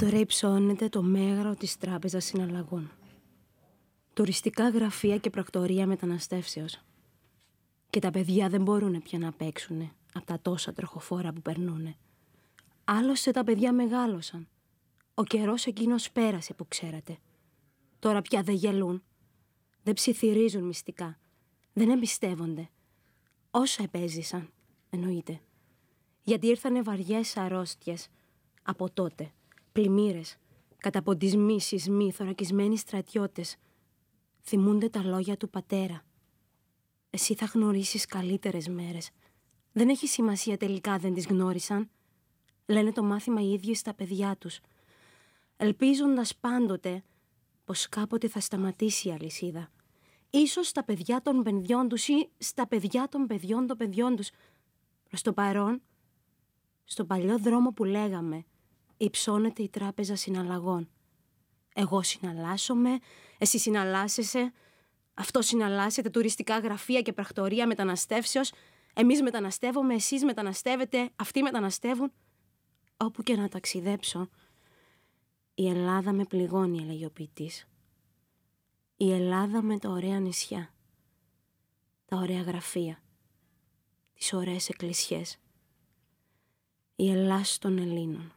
Τώρα υψώνεται το μέγαρο της Τράπεζας Συναλλαγών. Τουριστικά γραφεία και πρακτορία μεταναστεύσεως. Και τα παιδιά δεν μπορούν πια να παίξουν από τα τόσα τροχοφόρα που περνούν. Άλλωστε τα παιδιά μεγάλωσαν. Ο καιρός εκείνος πέρασε που ξέρατε. Τώρα πια δεν γελούν. Δεν ψιθυρίζουν μυστικά. Δεν εμπιστεύονται. Όσα επέζησαν, εννοείται. Γιατί ήρθανε βαριές αρρώστιες από τότε – πλημμύρες, καταποντισμοί, σεισμοί, θωρακισμένοι στρατιώτες. Θυμούνται τα λόγια του πατέρα. Εσύ θα γνωρίσεις καλύτερες μέρες. Δεν έχει σημασία τελικά δεν τις γνώρισαν. Λένε το μάθημα οι ίδιοι στα παιδιά τους, ελπίζοντας πάντοτε πως κάποτε θα σταματήσει η αλυσίδα. Ίσως στα παιδιά των παιδιών τους ή στα παιδιά των παιδιών των παιδιών τους. Προς το παρόν, στο παλιό δρόμο που λέγαμε, Υψώνεται η τράπεζα συναλλαγών. Εγώ συναλλάσσομαι, εσύ συναλλάσσεσαι, αυτό συναλλάσσεται, τουριστικά γραφεία και πρακτορία μεταναστεύσεως. Εμείς μεταναστεύομαι, εσείς μεταναστεύετε, αυτοί μεταναστεύουν. Όπου και να ταξιδέψω. Η Ελλάδα με πληγώνει, έλεγε ο ποιητής. Η Ελλάδα με τα ωραία νησιά. Τα ωραία γραφεία. Τις ωραίες εκκλησιές. Η Ελλάδα των Ελλήνων.